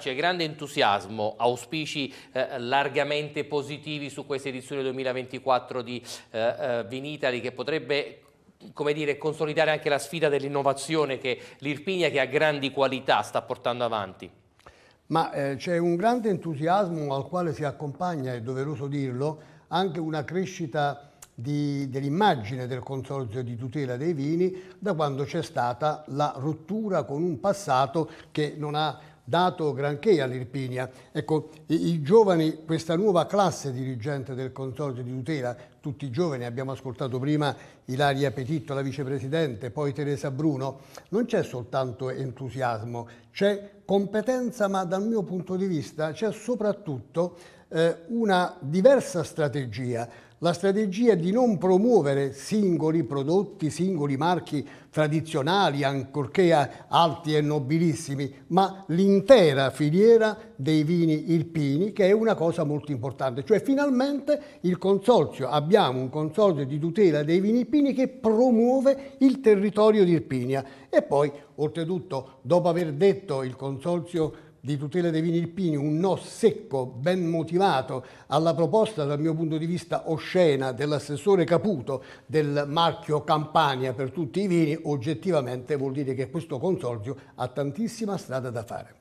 c'è grande entusiasmo, auspici eh, largamente positivi su questa edizione 2024 di eh, eh, Vinitali che potrebbe come dire, consolidare anche la sfida dell'innovazione che l'Irpinia, che ha grandi qualità, sta portando avanti. Ma eh, c'è un grande entusiasmo al quale si accompagna, è doveroso dirlo, anche una crescita dell'immagine del Consorzio di tutela dei vini da quando c'è stata la rottura con un passato che non ha dato granché all'Irpinia. Ecco, i, i, giovani, questa nuova classe dirigente del Consorzio di tutela, tutti i giovani, abbiamo ascoltato prima Ilaria Petitto, la vicepresidente, poi Teresa Bruno, non c'è soltanto entusiasmo, c'è competenza, ma dal mio punto di vista c'è soprattutto eh, una diversa strategia la strategia di non promuovere singoli prodotti, singoli marchi tradizionali, ancorché alti e nobilissimi, ma l'intera filiera dei vini irpini, che è una cosa molto importante. Cioè finalmente il consorzio, abbiamo un consorzio di tutela dei vini irpini che promuove il territorio di Irpinia. E poi, oltretutto, dopo aver detto il consorzio di tutela dei vini irpini, un no secco, ben motivato alla proposta dal mio punto di vista oscena dell'assessore Caputo del marchio Campania per tutti i vini, oggettivamente vuol dire che questo consorzio ha tantissima strada da fare.